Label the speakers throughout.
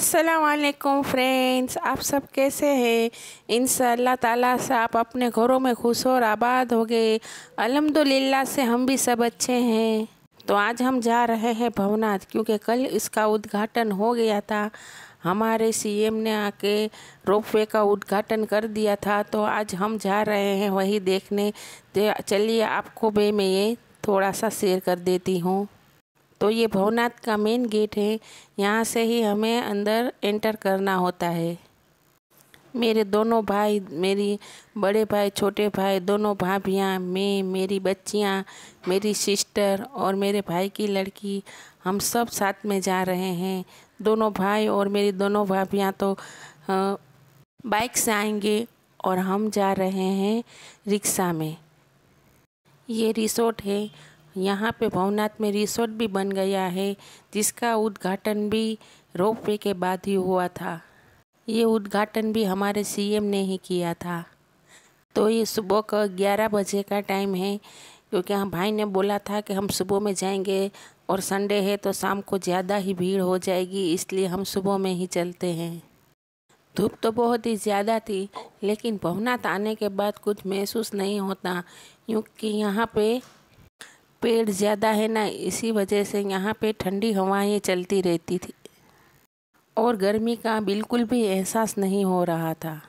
Speaker 1: असलकुम फ्रेंड्स आप सब कैसे हैं इन शाह ताला से आप अपने घरों में खुश और आबाद हो गए अलहमदिल्ला से हम भी सब अच्छे हैं तो आज हम जा रहे हैं भवनाथ क्योंकि कल इसका उद्घाटन हो गया था हमारे सीएम ने आके रोपवे का उद्घाटन कर दिया था तो आज हम जा रहे हैं वही देखने तो चलिए आपको भी मैं ये थोड़ा सा शेयर कर देती हूँ तो ये भवनाथ का मेन गेट है यहाँ से ही हमें अंदर एंटर करना होता है मेरे दोनों भाई मेरी बड़े भाई छोटे भाई दोनों भाभियाँ मैं मेरी बच्चियाँ मेरी सिस्टर और मेरे भाई की लड़की हम सब साथ में जा रहे हैं दोनों भाई और मेरी दोनों भाभियाँ तो बाइक से आएंगे और हम जा रहे हैं रिक्शा में ये रिसोर्ट है यहाँ पे भवनाथ में रिसोर्ट भी बन गया है जिसका उद्घाटन भी रोपवे के बाद ही हुआ था ये उद्घाटन भी हमारे सीएम ने ही किया था तो ये सुबह का ग्यारह बजे का टाइम है क्योंकि हम भाई ने बोला था कि हम सुबह में जाएंगे और संडे है तो शाम को ज़्यादा ही भीड़ हो जाएगी इसलिए हम सुबह में ही चलते हैं धूप तो बहुत ही ज़्यादा थी लेकिन भवनाथ आने के बाद कुछ महसूस नहीं होता क्योंकि यहाँ पे पेड़ ज़्यादा है ना इसी वजह से यहाँ पे ठंडी हवाएं चलती रहती थी और गर्मी का बिल्कुल भी एहसास नहीं हो रहा था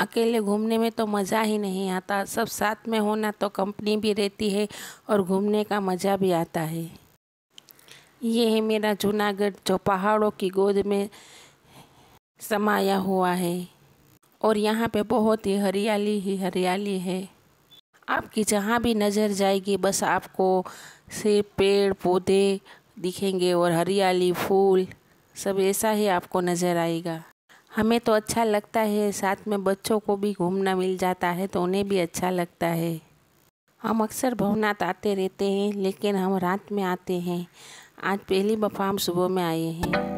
Speaker 1: अकेले घूमने में तो मज़ा ही नहीं आता सब साथ में होना तो कंपनी भी रहती है और घूमने का मज़ा भी आता है ये है मेरा जूनागढ़ जो पहाड़ों की गोद में समाया हुआ है और यहाँ पे बहुत ही हरियाली ही हरियाली है आपकी जहाँ भी नज़र जाएगी बस आपको से पेड़ पौधे दिखेंगे और हरियाली फूल सब ऐसा ही आपको नज़र आएगा हमें तो अच्छा लगता है साथ में बच्चों को भी घूमना मिल जाता है तो उन्हें भी अच्छा लगता है हम अक्सर भवनाथ आते रहते हैं लेकिन हम रात में आते हैं आज पहली दफ़ा हम सुबह में आए हैं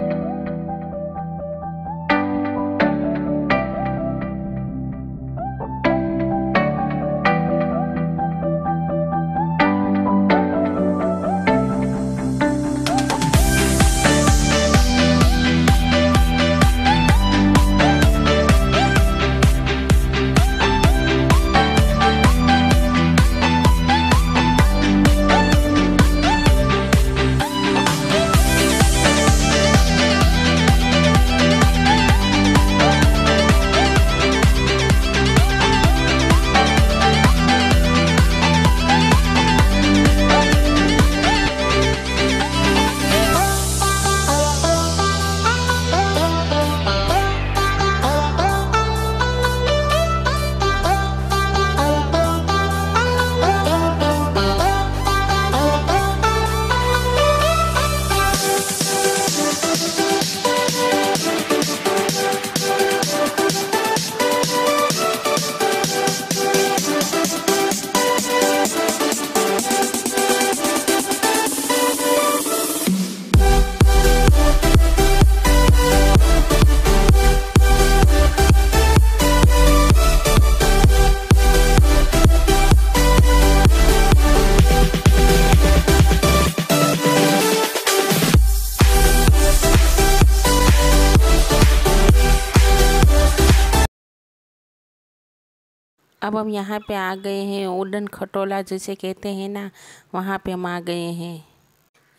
Speaker 1: अब हम यहाँ पे आ गए हैं उडन खटोला जिसे कहते हैं ना वहाँ पे हम आ गए हैं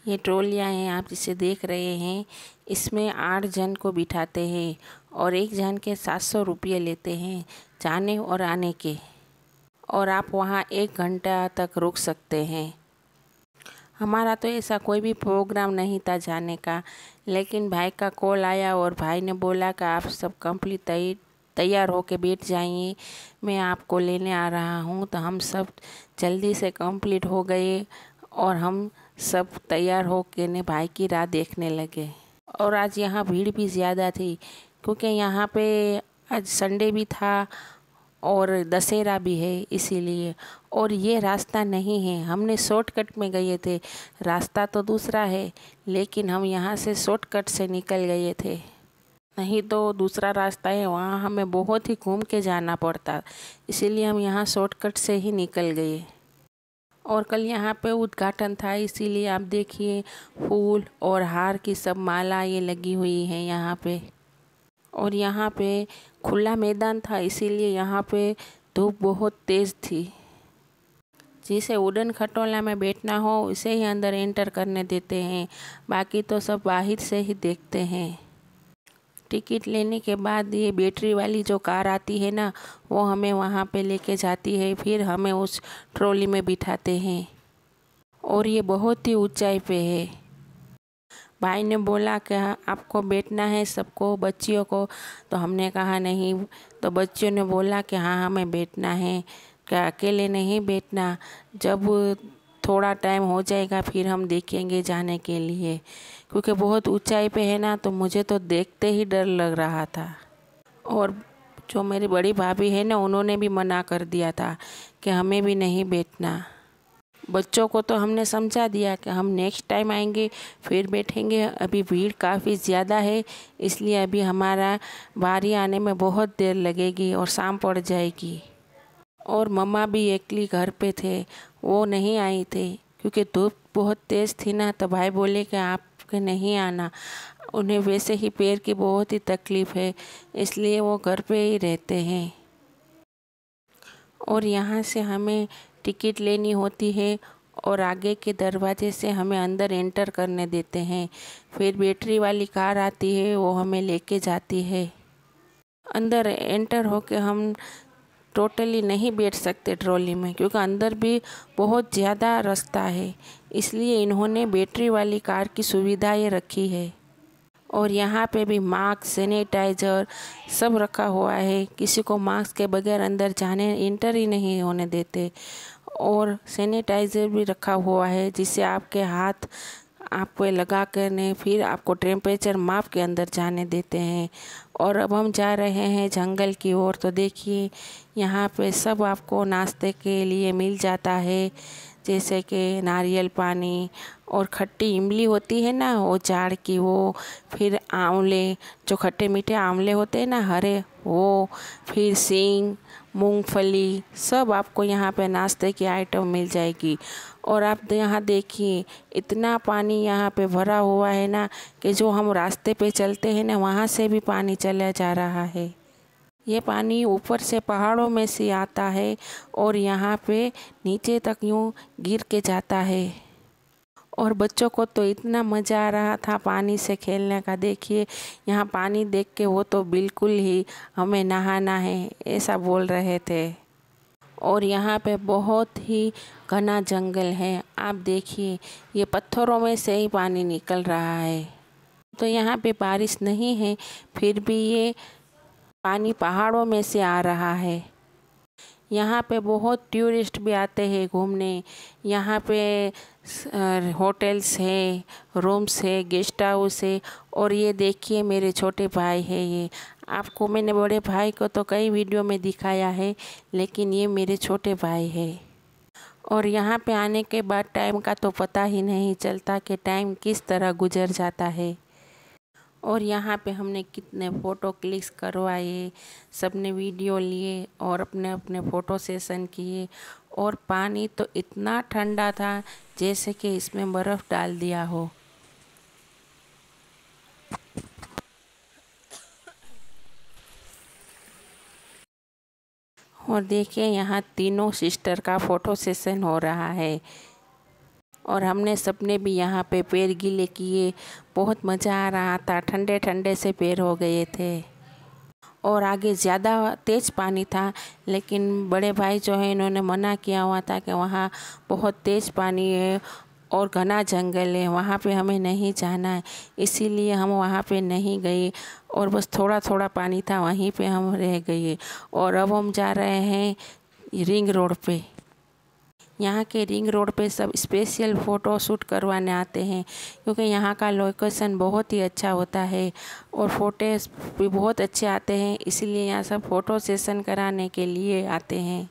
Speaker 1: ये ट्रोलियाँ हैं आप जिसे देख रहे हैं इसमें आठ जन को बिठाते हैं और एक जन के सात सौ रुपये लेते हैं जाने और आने के और आप वहाँ एक घंटा तक रुक सकते हैं हमारा तो ऐसा कोई भी प्रोग्राम नहीं था जाने का लेकिन भाई का कॉल आया और भाई ने बोला कि आप सब कंप्लीट तैयार होके बैठ जाइए मैं आपको लेने आ रहा हूँ तो हम सब जल्दी से कंप्लीट हो गए और हम सब तैयार होके ने भाई की राह देखने लगे और आज यहाँ भीड़ भी ज़्यादा थी क्योंकि यहाँ पे आज संडे भी था और दशहरा भी है इसीलिए और ये रास्ता नहीं है हमने शॉर्टकट में गए थे रास्ता तो दूसरा है लेकिन हम यहाँ से शॉर्टकट से निकल गए थे नहीं तो दूसरा रास्ता है वहाँ हमें बहुत ही घूम के जाना पड़ता इसीलिए हम यहाँ शॉर्टकट से ही निकल गए और कल यहाँ पे उद्घाटन था इसीलिए आप देखिए फूल और हार की सब माला ये लगी हुई है यहाँ पे और यहाँ पे खुला मैदान था इसीलिए यहाँ पे धूप बहुत तेज़ थी जिसे उडन खटोला में बैठना हो उसे ही अंदर एंटर करने देते हैं बाकी तो सब बाहर से ही देखते हैं टिकट लेने के बाद ये बैटरी वाली जो कार आती है ना वो हमें वहाँ पे लेके जाती है फिर हमें उस ट्रॉली में बिठाते हैं और ये बहुत ही ऊंचाई पे है भाई ने बोला कि आपको बैठना है सबको बच्चियों को तो हमने कहा नहीं तो बच्चियों ने बोला कि हाँ हमें बैठना है क्या अकेले नहीं बैठना जब थोड़ा टाइम हो जाएगा फिर हम देखेंगे जाने के लिए क्योंकि बहुत ऊंचाई पे है ना तो मुझे तो देखते ही डर लग रहा था और जो मेरी बड़ी भाभी है ना उन्होंने भी मना कर दिया था कि हमें भी नहीं बैठना बच्चों को तो हमने समझा दिया कि हम नेक्स्ट टाइम आएंगे फिर बैठेंगे अभी भीड़ काफ़ी ज़्यादा है इसलिए अभी हमारा बारी आने में बहुत देर लगेगी और शाम पड़ जाएगी और मम्मा भी एकली घर पे थे वो नहीं आई थी क्योंकि धूप बहुत तेज़ थी ना तो भाई बोले कि आपके नहीं आना उन्हें वैसे ही पैर की बहुत ही तकलीफ़ है इसलिए वो घर पे ही रहते हैं और यहाँ से हमें टिकट लेनी होती है और आगे के दरवाजे से हमें अंदर एंटर करने देते हैं फिर बैटरी वाली कार आती है वो हमें लेके जाती है अंदर एंटर होके हम टोटली नहीं बैठ सकते ट्रॉली में क्योंकि अंदर भी बहुत ज़्यादा रास्ता है इसलिए इन्होंने बैटरी वाली कार की सुविधाएं रखी है और यहाँ पे भी मास्क सैनिटाइजर सब रखा हुआ है किसी को मास्क के बगैर अंदर जाने इंटर ही नहीं होने देते और सैनिटाइजर भी रखा हुआ है जिससे आपके हाथ आपको लगा कर फिर आपको टेम्परेचर माप के अंदर जाने देते हैं और अब हम जा रहे हैं जंगल की ओर तो देखिए यहाँ पे सब आपको नाश्ते के लिए मिल जाता है जैसे कि नारियल पानी और खट्टी इमली होती है ना वो जाड़ की वो फिर आंवले जो खट्टे मीठे आंवले होते हैं ना हरे वो फिर सींग मूंगफली सब आपको यहाँ पे नाश्ते की आइटम मिल जाएगी और आप तो यहाँ देखिए इतना पानी यहाँ पे भरा हुआ है ना कि जो हम रास्ते पे चलते हैं ना वहाँ से भी पानी चला जा रहा है ये पानी ऊपर से पहाड़ों में से आता है और यहाँ पे नीचे तक यूँ गिर के जाता है और बच्चों को तो इतना मज़ा आ रहा था पानी से खेलने का देखिए यहाँ पानी देख के वो तो बिल्कुल ही हमें नहाना है ऐसा बोल रहे थे और यहाँ पे बहुत ही घना जंगल है आप देखिए ये पत्थरों में से ही पानी निकल रहा है तो यहाँ पे बारिश नहीं है फिर भी ये पानी पहाड़ों में से आ रहा है यहाँ पे बहुत टूरिस्ट भी आते हैं घूमने यहाँ पे होटल्स है रूम्स है गेस्ट हाउस है और ये देखिए मेरे छोटे भाई है ये आपको मैंने बड़े भाई को तो कई वीडियो में दिखाया है लेकिन ये मेरे छोटे भाई है और यहाँ पे आने के बाद टाइम का तो पता ही नहीं चलता कि टाइम किस तरह गुजर जाता है और यहाँ पे हमने कितने फ़ोटो क्लिक्स करवाए सबने वीडियो लिए और अपने अपने फ़ोटो सेशन किए और पानी तो इतना ठंडा था जैसे कि इसमें बर्फ़ डाल दिया हो और देखिए यहाँ तीनों सिस्टर का फ़ोटो सेशन हो रहा है और हमने सबने भी यहाँ पे पैर गीले किए बहुत मज़ा आ रहा था ठंडे ठंडे से पैर हो गए थे और आगे ज़्यादा तेज़ पानी था लेकिन बड़े भाई जो है इन्होंने मना किया हुआ था कि वहाँ बहुत तेज़ पानी है और घना जंगल है वहाँ पे हमें नहीं जाना है इसीलिए हम वहाँ पे नहीं गए और बस थोड़ा थोड़ा पानी था वहीं पे हम रह गए और अब हम जा रहे हैं रिंग रोड पे यहाँ के रिंग रोड पे सब स्पेशल फ़ोटो शूट करवाने आते हैं क्योंकि यहाँ का लोकेशन बहुत ही अच्छा होता है और फ़ोटे भी बहुत अच्छे आते हैं इसीलिए यहाँ सब फ़ोटो सेशन कराने के लिए आते हैं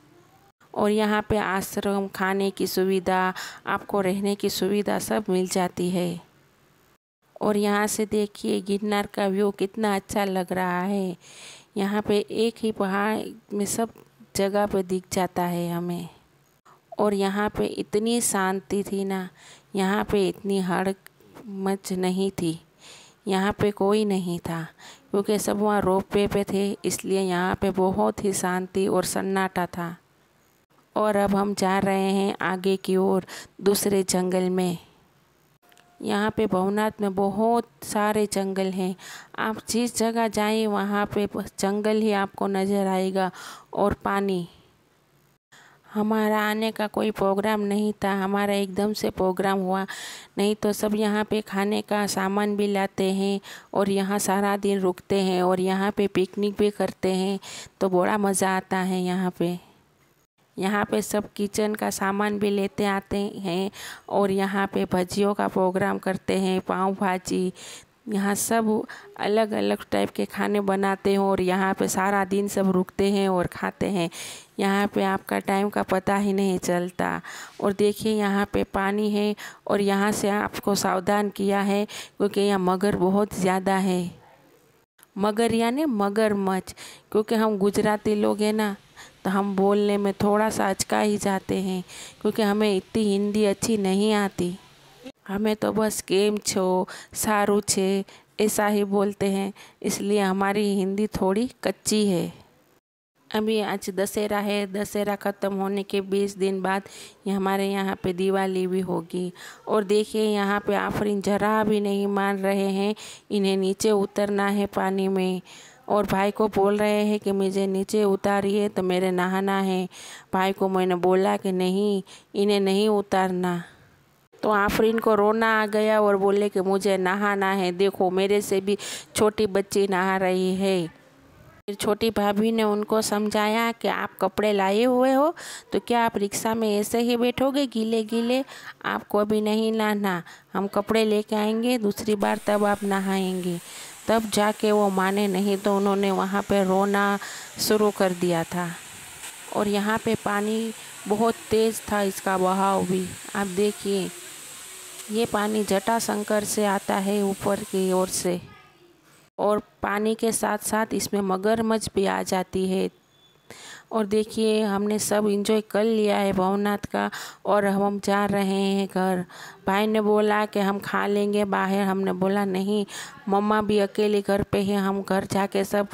Speaker 1: और यहाँ पे आश्रम खाने की सुविधा आपको रहने की सुविधा सब मिल जाती है और यहाँ से देखिए गिरनार का व्यू कितना अच्छा लग रहा है यहाँ पे एक ही पहाड़ में सब जगह पे दिख जाता है हमें और यहाँ पे इतनी शांति थी ना यहाँ पे इतनी हड़क मच नहीं थी यहाँ पे कोई नहीं था क्योंकि सब वहाँ रोप वे पे थे इसलिए यहाँ पे बहुत ही शांति और सन्नाटा था और अब हम जा रहे हैं आगे की ओर दूसरे जंगल में यहाँ पे भवनाथ में बहुत सारे जंगल हैं आप जिस जगह जाएं वहाँ पे जंगल ही आपको नज़र आएगा और पानी हमारा आने का कोई प्रोग्राम नहीं था हमारा एकदम से प्रोग्राम हुआ नहीं तो सब यहाँ पे खाने का सामान भी लाते हैं और यहाँ सारा दिन रुकते हैं और यहाँ पे पिकनिक भी करते हैं तो बड़ा मज़ा आता है यहाँ पे यहाँ पे सब किचन का सामान भी लेते आते हैं और यहाँ पे भजियों का प्रोग्राम करते हैं पाव भाजी यहाँ सब अलग अलग टाइप के खाने बनाते हैं और यहाँ पे सारा दिन सब रुकते हैं और खाते हैं यहाँ पे आपका टाइम का पता ही नहीं चलता और देखिए यहाँ पे पानी है और यहाँ से आपको सावधान किया है क्योंकि यहाँ मगर बहुत ज़्यादा है मगर यानी मगरमच्छ क्योंकि हम गुजराती लोग हैं ना तो हम बोलने में थोड़ा सा अचका ही जाते हैं क्योंकि हमें इतनी हिंदी अच्छी नहीं आती हमें तो बस केम छो सारू छे ऐसा ही बोलते हैं इसलिए हमारी हिंदी थोड़ी कच्ची है अभी आज दशहरा है दशहरा ख़त्म होने के बीस दिन बाद ये हमारे यहाँ पे दिवाली भी होगी और देखिए यहाँ पे आफरीन जरा भी नहीं मान रहे हैं इन्हें नीचे उतरना है पानी में और भाई को बोल रहे हैं कि मुझे नीचे उतारिए तो मेरे नहाना है भाई को मैंने बोला कि नहीं इन्हें नहीं उतारना तो आफरीन को रोना आ गया और बोले कि मुझे नहाना है देखो मेरे से भी छोटी बच्ची नहा रही है फिर छोटी भाभी ने उनको समझाया कि आप कपड़े लाए हुए हो तो क्या आप रिक्शा में ऐसे ही बैठोगे गीले गीले आपको अभी नहीं नहाना हम कपड़े लेके आएंगे दूसरी बार तब आप नहाएंगे तब जाके वो माने नहीं तो उन्होंने वहाँ पे रोना शुरू कर दिया था और यहाँ पे पानी बहुत तेज़ था इसका बहाव भी आप देखिए ये पानी जटाशंकर से आता है ऊपर की ओर से और पानी के साथ साथ इसमें मगरमच्छ भी आ जाती है और देखिए हमने सब इंजॉय कर लिया है भवनाथ का और हम जा रहे हैं घर भाई ने बोला कि हम खा लेंगे बाहर हमने बोला नहीं मम्मा भी अकेले घर पे है हम घर जाके सब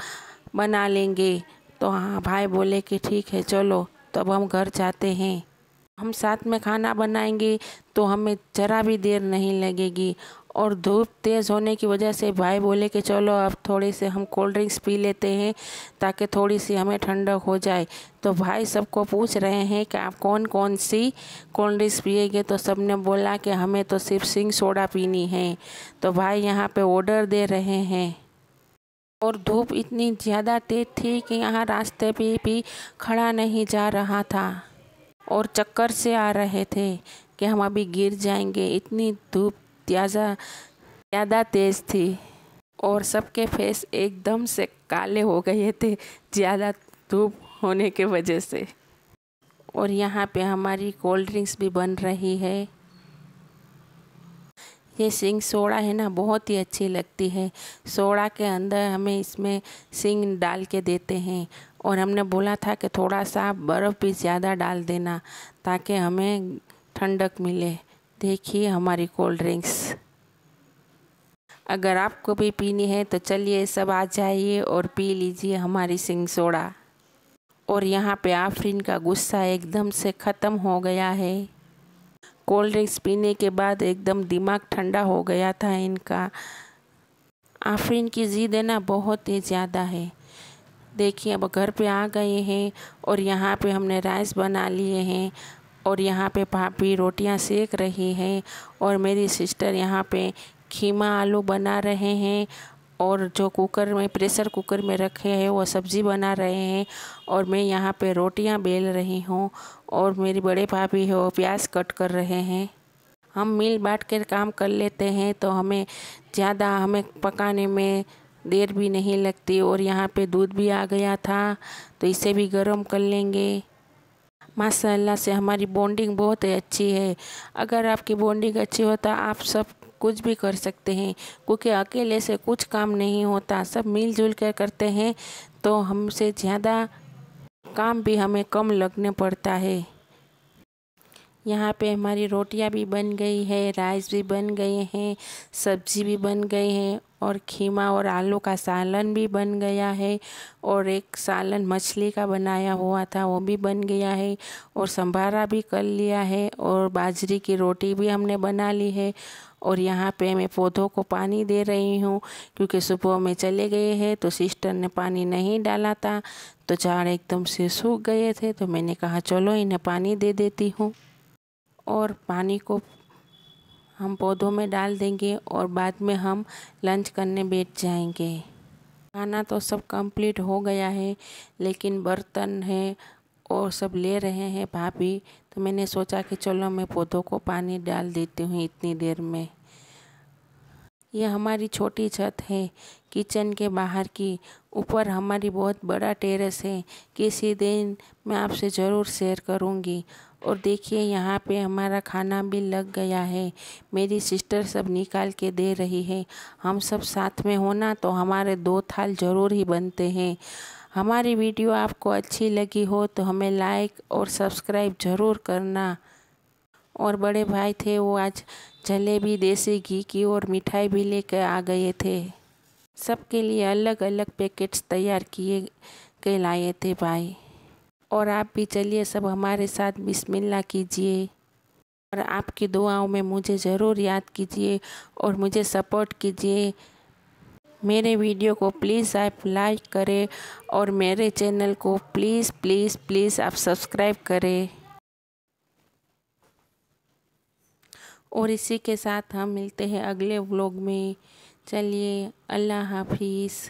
Speaker 1: बना लेंगे तो हाँ भाई बोले कि ठीक है चलो तो अब हम घर जाते हैं हम साथ में खाना बनाएंगे तो हमें ज़रा भी देर नहीं लगेगी और धूप तेज़ होने की वजह से भाई बोले कि चलो अब थोड़ी से हम कोल्ड ड्रिंक्स पी लेते हैं ताकि थोड़ी सी हमें ठंडक हो जाए तो भाई सबको पूछ रहे हैं कि आप कौन कौन सी कोल्ड ड्रिंक्स पिएगे तो सब ने बोला कि हमें तो सिर्फ सिंह सोडा पीनी है तो भाई यहाँ पे ऑर्डर दे रहे हैं और धूप इतनी ज़्यादा तेज थी कि यहाँ रास्ते पर भी खड़ा नहीं जा रहा था और चक्कर से आ रहे थे कि हम अभी गिर जाएंगे इतनी धूप ज़्यादा ज़्यादा तेज़ थी और सबके फेस एकदम से काले हो गए थे ज़्यादा धूप होने के वजह से और यहाँ पे हमारी कोल्ड ड्रिंक्स भी बन रही है ये सिंग सोडा है ना बहुत ही अच्छी लगती है सोडा के अंदर हमें इसमें सिंग डाल के देते हैं और हमने बोला था कि थोड़ा सा बर्फ़ भी ज़्यादा डाल देना ताकि हमें ठंडक मिले देखिए हमारी कोल्ड ड्रिंक्स अगर आपको भी पीनी है तो चलिए सब आ जाइए और पी लीजिए हमारी सिंग सोडा और यहाँ पे आफरीन का गुस्सा एकदम से ख़त्म हो गया है कोल्ड ड्रिंक्स पीने के बाद एकदम दिमाग ठंडा हो गया था इनका आफरीन की ज़िद है ना बहुत ही ज़्यादा है देखिए अब घर पे आ गए हैं और यहाँ पे हमने राइस बना लिए हैं और यहाँ पे भाभी रोटियाँ सेक रही हैं और मेरी सिस्टर यहाँ पे खीमा आलू बना रहे हैं और जो कुकर में प्रेशर कुकर में रखे हैं वो सब्ज़ी बना रहे हैं और मैं यहाँ पे रोटियाँ बेल रही हूँ और मेरी बड़े भाभी है वो प्याज कट कर रहे हैं हम मिल बाँट कर काम कर लेते हैं तो हमें ज़्यादा हमें पकाने में देर भी नहीं लगती और यहाँ पे दूध भी आ गया था तो इसे भी गर्म कर लेंगे माशाल्लाह से हमारी बॉन्डिंग बहुत ही अच्छी है अगर आपकी बॉन्डिंग अच्छी हो तो आप सब कुछ भी कर सकते हैं क्योंकि अकेले से कुछ काम नहीं होता सब मिलजुल कर करते हैं तो हमसे ज़्यादा काम भी हमें कम लगने पड़ता है यहाँ पे हमारी रोटियाँ भी बन गई है राइस भी बन गए हैं सब्जी भी बन गई है और खीमा और आलू का सालन भी बन गया है और एक सालन मछली का बनाया हुआ था वो भी बन गया है और संभारा भी कर लिया है और बाजरी की रोटी भी हमने बना ली है और यहाँ पे मैं पौधों को पानी दे रही हूँ क्योंकि सुबह में चले गए हैं तो सिस्टर ने पानी नहीं डाला था तो झाड़ एकदम से सूख गए थे तो मैंने कहा चलो इन्हें पानी दे देती हूँ और पानी को हम पौधों में डाल देंगे और बाद में हम लंच करने बैठ जाएंगे खाना तो सब कंप्लीट हो गया है लेकिन बर्तन है और सब ले रहे हैं भाभी तो मैंने सोचा कि चलो मैं पौधों को पानी डाल देती हूँ इतनी देर में यह हमारी छोटी छत है किचन के बाहर की ऊपर हमारी बहुत बड़ा टेरेस है किसी दिन मैं आपसे ज़रूर शेयर करूँगी और देखिए यहाँ पे हमारा खाना भी लग गया है मेरी सिस्टर सब निकाल के दे रही है हम सब साथ में होना तो हमारे दो थाल ज़रूर ही बनते हैं हमारी वीडियो आपको अच्छी लगी हो तो हमें लाइक और सब्सक्राइब ज़रूर करना और बड़े भाई थे वो आज जलेबी देसी घी की और मिठाई भी लेकर आ गए थे सबके लिए अलग अलग पैकेट्स तैयार किए के लाए थे भाई और आप भी चलिए सब हमारे साथ बिस्मिल्ला कीजिए और आपकी दुआओं में मुझे ज़रूर याद कीजिए और मुझे सपोर्ट कीजिए मेरे वीडियो को प्लीज़ आप लाइक करें और मेरे चैनल को प्लीज़ प्लीज़ प्लीज़ आप सब्सक्राइब करें और इसी के साथ हम मिलते हैं अगले व्लॉग में चलिए अल्लाह हाफिज़